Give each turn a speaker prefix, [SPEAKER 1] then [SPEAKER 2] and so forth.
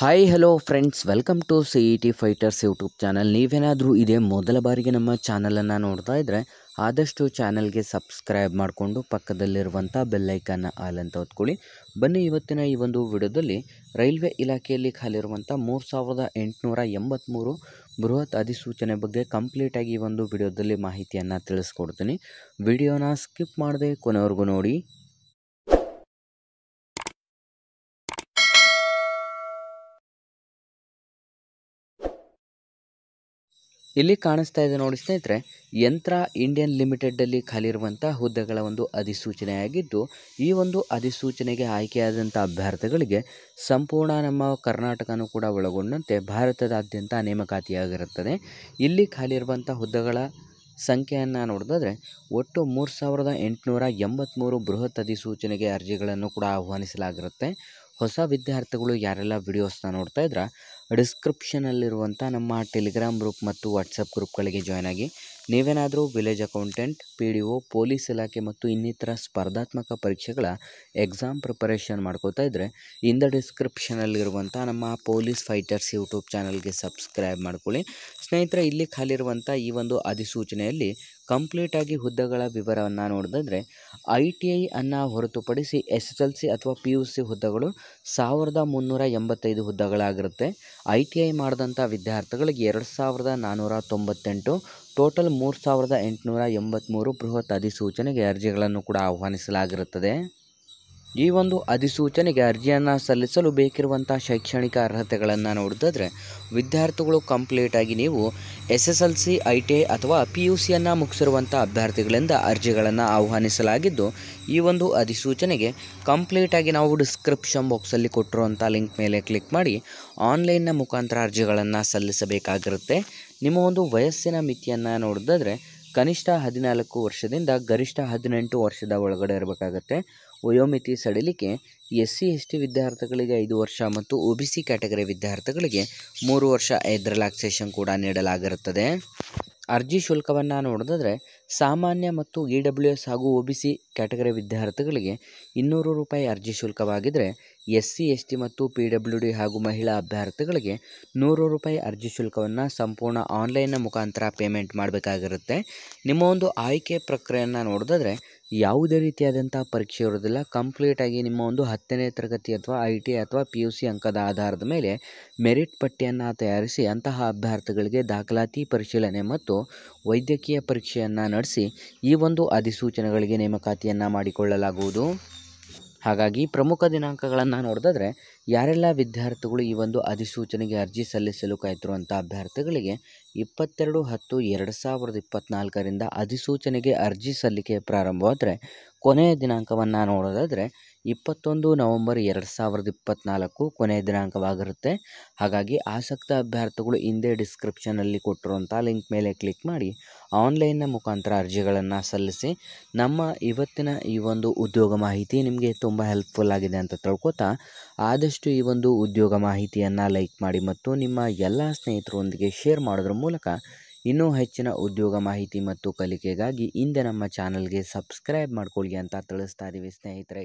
[SPEAKER 1] hi hello friends welcome to C E T fighters YouTube channel ನೀವೇನಾದರೂ ಇದೇ ಮೊದಲ ಬಾರಿಗೆ ನಮ್ಮ ಚಾನಲನ್ನು ನೋಡ್ತಾ ಇದ್ದರೆ ಆದಷ್ಟು ಚಾನಲ್ಗೆ ಸಬ್ಸ್ಕ್ರೈಬ್ ಮಾಡಿಕೊಂಡು ಪಕ್ಕದಲ್ಲಿರುವಂಥ ಬೆಲ್ಲೈಕನ್ನ ಆಲ್ ಅಂತ ಹೊತ್ಕೊಳ್ಳಿ ಬನ್ನಿ ಇವತ್ತಿನ ಈ ಒಂದು ವಿಡಿಯೋದಲ್ಲಿ ರೈಲ್ವೆ ಇಲಾಖೆಯಲ್ಲಿ ಖಾಲಿರುವಂಥ ಮೂರು ಸಾವಿರದ ಎಂಟುನೂರ ಎಂಬತ್ತ್ಮೂರು ಬೃಹತ್ ಅಧಿಸೂಚನೆ ಬಗ್ಗೆ ಕಂಪ್ಲೀಟಾಗಿ ಈ ಒಂದು ವಿಡಿಯೋದಲ್ಲಿ ಮಾಹಿತಿಯನ್ನು ತಿಳಿಸ್ಕೊಡ್ತೀನಿ ವಿಡಿಯೋನ ಸ್ಕಿಪ್ ಮಾಡದೆ ಕೊನೆವರೆಗೂ ನೋಡಿ ಇಲ್ಲಿ ಕಾಣಿಸ್ತಾ ಇದೆ ನೋಡಿ ಸ್ನೇಹಿತರೆ ಯಂತ್ರ ಇಂಡಿಯನ್ ಖಾಲಿ ಖಾಲಿರುವಂಥ ಹುದ್ದೆಗಳ ಒಂದು ಅಧಿಸೂಚನೆಯಾಗಿದ್ದು ಈ ಒಂದು ಅಧಿಸೂಚನೆಗೆ ಆಯ್ಕೆಯಾದಂಥ ಅಭ್ಯರ್ಥಿಗಳಿಗೆ ಸಂಪೂರ್ಣ ನಮ್ಮ ಕರ್ನಾಟಕನೂ ಕೂಡ ಒಳಗೊಂಡಂತೆ ಭಾರತದಾದ್ಯಂತ ನೇಮಕಾತಿಯಾಗಿರುತ್ತದೆ ಇಲ್ಲಿ ಖಾಲಿರುವಂಥ ಹುದ್ದೆಗಳ ಸಂಖ್ಯೆಯನ್ನು ನೋಡಿದ್ರೆ ಒಟ್ಟು ಮೂರು ಸಾವಿರದ ಎಂಟುನೂರ ಎಂಬತ್ತ್ಮೂರು ಬೃಹತ್ ಅಧಿಸೂಚನೆಗೆ ಅರ್ಜಿಗಳನ್ನು ಕೂಡ ಆಹ್ವಾನಿಸಲಾಗಿರುತ್ತೆ ಹೊಸ ವಿದ್ಯಾರ್ಥಿಗಳು ಯಾರೆಲ್ಲ ವಿಡಿಯೋಸ್ನ ನೋಡ್ತಾ ಇದ್ರೆ ಡಿಸ್ಕ್ರಿಪ್ಷನಲ್ಲಿರುವಂಥ ನಮ್ಮ ಟೆಲಿಗ್ರಾಮ್ ಗ್ರೂಪ್ ಮತ್ತು ವಾಟ್ಸಪ್ ಗ್ರೂಪ್ಗಳಿಗೆ ಜಾಯ್ನ್ ಆಗಿ ನೀವೇನಾದರೂ village accountant P D O police ಇಲಾಖೆ ಮತ್ತು ಇನ್ನಿತರ ಸ್ಪರ್ಧಾತ್ಮಕ ಪರೀಕ್ಷೆಗಳ ಎಕ್ಸಾಮ್ ಪ್ರಿಪರೇಷನ್ ಮಾಡ್ಕೋತಾ ಇದ್ದರೆ ಇಂದ ಡಿಸ್ಕ್ರಿಪ್ಷನಲ್ಲಿರುವಂಥ ನಮ್ಮ ಪೊಲೀಸ್ ಫೈಟರ್ಸ್ ಯೂಟ್ಯೂಬ್ ಚಾನಲ್ಗೆ ಸಬ್ಸ್ಕ್ರೈಬ್ ಮಾಡ್ಕೊಳ್ಳಿ ಸ್ನೇಹಿತರೆ ಇಲ್ಲಿ ಖಾಲಿರುವಂಥ ಈ ಒಂದು ಅಧಿಸೂಚನೆಯಲ್ಲಿ ಕಂಪ್ಲೀಟಾಗಿ ಹುದ್ದೆಗಳ ವಿವರವನ್ನು ನೋಡಿದ್ರೆ ಐ ಟಿ ಐ ಅನ್ನು ಹೊರತುಪಡಿಸಿ ಎಸ್ ಎಸ್ ಎಲ್ ಸಿ ಅಥವಾ ಪಿ ಯು ಸಿ ಹುದ್ದೆಗಳು ಸಾವಿರದ ಮುನ್ನೂರ ಎಂಬತ್ತೈದು ಹುದ್ದೆಗಳಾಗಿರುತ್ತೆ ಐ ಟಿ ಐ ಮಾಡಿದಂಥ ವಿದ್ಯಾರ್ಥಿಗಳಿಗೆ ಎರಡು ಸಾವಿರದ ನಾನ್ನೂರ ತೊಂಬತ್ತೆಂಟು ಟೋಟಲ್ ಮೂರು ಸಾವಿರದ ಎಂಟುನೂರ ಎಂಬತ್ತ್ಮೂರು ಬೃಹತ್ ಅಧಿಸೂಚನೆಗೆ ಅರ್ಜಿಗಳನ್ನು ಕೂಡ ಆಹ್ವಾನಿಸಲಾಗಿರುತ್ತದೆ ಈ ಒಂದು ಅಧಿಸೂಚನೆಗೆ ಅರ್ಜಿಯನ್ನು ಸಲ್ಲಿಸಲು ಬೇಕಿರುವಂಥ ಶೈಕ್ಷಣಿಕ ಅರ್ಹತೆಗಳನ್ನು ನೋಡಿದ್ರೆ ವಿದ್ಯಾರ್ಥಿಗಳು ಕಂಪ್ಲೀಟಾಗಿ ನೀವು S S L C I T I ಅಥವಾ ಪಿ ಯು ಸಿಯನ್ನು ಮುಗಿಸಿರುವಂಥ ಅಭ್ಯರ್ಥಿಗಳಿಂದ ಅರ್ಜಿಗಳನ್ನು ಆಹ್ವಾನಿಸಲಾಗಿದ್ದು ಈ ಒಂದು ಅಧಿಸೂಚನೆಗೆ ಕಂಪ್ಲೀಟಾಗಿ ನಾವು ಡಿಸ್ಕ್ರಿಪ್ಷನ್ ಬಾಕ್ಸಲ್ಲಿ ಕೊಟ್ಟಿರುವಂಥ ಲಿಂಕ್ ಮೇಲೆ ಕ್ಲಿಕ್ ಮಾಡಿ ಆನ್ಲೈನ್ನ ಮುಖಾಂತರ ಅರ್ಜಿಗಳನ್ನು ಸಲ್ಲಿಸಬೇಕಾಗಿರುತ್ತೆ ನಿಮ್ಮ ಒಂದು ವಯಸ್ಸಿನ ಮಿತಿಯನ್ನು ನೋಡಿದ್ರೆ ಕನಿಷ್ಠ ಹದಿನಾಲ್ಕು ವರ್ಷದಿಂದ ಗರಿಷ್ಠ ಹದಿನೆಂಟು ವರ್ಷದ ಒಳಗಡೆ ಇರಬೇಕಾಗತ್ತೆ ವಯೋಮಿತಿ ಸಡಿಲಿಕೆ ಎಸ್ ಸಿ ಎಸ್ ಟಿ ವಿದ್ಯಾರ್ಥಿಗಳಿಗೆ ಐದು ವರ್ಷ ಮತ್ತು ಒ ಬಿ ಸಿ ಕ್ಯಾಟಗರಿ ವಿದ್ಯಾರ್ಥಿಗಳಿಗೆ ಮೂರು ವರ್ಷ ಏದ್ ರಿಲ್ಯಾಕ್ಸೇಷನ್ ಕೂಡ ನೀಡಲಾಗಿರುತ್ತದೆ ಅರ್ಜಿ ಶುಲ್ಕವನ್ನು ನೋಡೋದಾದರೆ ಸಾಮಾನ್ಯ ಮತ್ತು ಇ ಡಬ್ಲ್ಯೂ ಎಸ್ ಹಾಗೂ ಒ ಬಿ ಸಿ ಕ್ಯಾಟಗರಿ ವಿದ್ಯಾರ್ಥಿಗಳಿಗೆ ಇನ್ನೂರು ರೂಪಾಯಿ ಅರ್ಜಿ ಶುಲ್ಕವಾಗಿದ್ದರೆ ಎಸ್ ಸಿ ಎಸ್ ಟಿ ಮತ್ತು ಪಿ ಡಬ್ಲ್ಯೂ ಡಿ ಹಾಗೂ ಮಹಿಳಾ ಅಭ್ಯರ್ಥಿಗಳಿಗೆ ನೂರು ರೂಪಾಯಿ ಅರ್ಜಿ ಶುಲ್ಕವನ್ನು ಸಂಪೂರ್ಣ ಆನ್ಲೈನ್ನ ಮುಖಾಂತರ ಪೇಮೆಂಟ್ ಮಾಡಬೇಕಾಗಿರುತ್ತೆ ನಿಮ್ಮ ಒಂದು ಆಯ್ಕೆ ಪ್ರಕ್ರಿಯೆಯನ್ನು ನೋಡೋದಾದರೆ ಯಾವುದೇ ರೀತಿಯಾದಂಥ ಪರೀಕ್ಷೆ ಇರೋದಿಲ್ಲ ಕಂಪ್ಲೀಟಾಗಿ ನಿಮ್ಮ ಒಂದು ಹತ್ತನೇ ತರಗತಿ ಅಥವಾ ಐ ಟಿ ಅಥವಾ ಪಿ ಯು ಸಿ ಅಂಕದ ಆಧಾರದ ಮೇಲೆ ಮೆರಿಟ್ ಪಟ್ಟಿಯನ್ನು ತಯಾರಿಸಿ ಅಂತಹ ಅಭ್ಯರ್ಥಿಗಳಿಗೆ ದಾಖಲಾತಿ ಪರಿಶೀಲನೆ ಮತ್ತು ವೈದ್ಯಕೀಯ ಪರೀಕ್ಷೆಯನ್ನು ನಡೆಸಿ ಈ ಒಂದು ಅಧಿಸೂಚನೆಗಳಿಗೆ ನೇಮಕಾತಿಯನ್ನು ಮಾಡಿಕೊಳ್ಳಲಾಗುವುದು ಹಾಗಾಗಿ ಪ್ರಮುಖ ದಿನಾಂಕಗಳನ್ನು ನೋಡಿದ್ರೆ ಯಾರೆಲ್ಲ ವಿದ್ಯಾರ್ಥಿಗಳು ಈ ಒಂದು ಅಧಿಸೂಚನೆಗೆ ಅರ್ಜಿ ಸಲ್ಲಿಸಲು ಕಾಯ್ತಿರುವಂಥ ಅಭ್ಯರ್ಥಿಗಳಿಗೆ ಇಪ್ಪತ್ತೆರಡು ಹತ್ತು ಎರಡು ಸಾವಿರದ ಇಪ್ಪತ್ತ್ನಾಲ್ಕರಿಂದ ಅಧಿಸೂಚನೆಗೆ ಅರ್ಜಿ ಸಲ್ಲಿಕೆ ಪ್ರಾರಂಭವಾದರೆ ಕೊನೆಯ ದಿನಾಂಕವನ್ನು ನೋಡೋದಾದರೆ ಇಪ್ಪತ್ತೊಂದು ನವಂಬರ್ ಎರಡು ಸಾವಿರದ ಇಪ್ಪತ್ತ್ನಾಲ್ಕು ಕೊನೆಯ ದಿನಾಂಕವಾಗಿರುತ್ತೆ ಹಾಗಾಗಿ ಆಸಕ್ತ ಅಭ್ಯರ್ಥಿಗಳು ಹಿಂದೆ ಡಿಸ್ಕ್ರಿಪ್ಷನಲ್ಲಿ ಕೊಟ್ಟಿರುವಂಥ ಲಿಂಕ್ ಮೇಲೆ ಕ್ಲಿಕ್ ಮಾಡಿ ಆನ್ಲೈನ್ನ ಮುಖಾಂತರ ಅರ್ಜಿಗಳನ್ನು ಸಲ್ಲಿಸಿ ನಮ್ಮ ಇವತ್ತಿನ ಈ ಒಂದು ಉದ್ಯೋಗ ಮಾಹಿತಿ ನಿಮಗೆ ತುಂಬ ಹೆಲ್ಪ್ಫುಲ್ ಆಗಿದೆ ಅಂತ ತಿಳ್ಕೊತಾ ಆದಷ್ಟು ಈ ಒಂದು ಉದ್ಯೋಗ ಮಾಹಿತಿಯನ್ನು ಲೈಕ್ ಮಾಡಿ ಮತ್ತು ನಿಮ್ಮ ಎಲ್ಲ ಸ್ನೇಹಿತರೊಂದಿಗೆ ಶೇರ್ ಮಾಡೋದ್ರ ಮೂಲಕ ಇನ್ನೂ ಹೆಚ್ಚಿನ ಉದ್ಯೋಗ ಮಾಹಿತಿ ಮತ್ತು ಕಲಿಕೆಗಾಗಿ ಹಿಂದೆ ನಮ್ಮ ಚಾನಲ್ಗೆ ಸಬ್ಸ್ಕ್ರೈಬ್ ಮಾಡ್ಕೊಳ್ಳಿ ಅಂತ ತಿಳಿಸ್ತಾ ಇದ್ದೀವಿ ಸ್ನೇಹಿತರೆ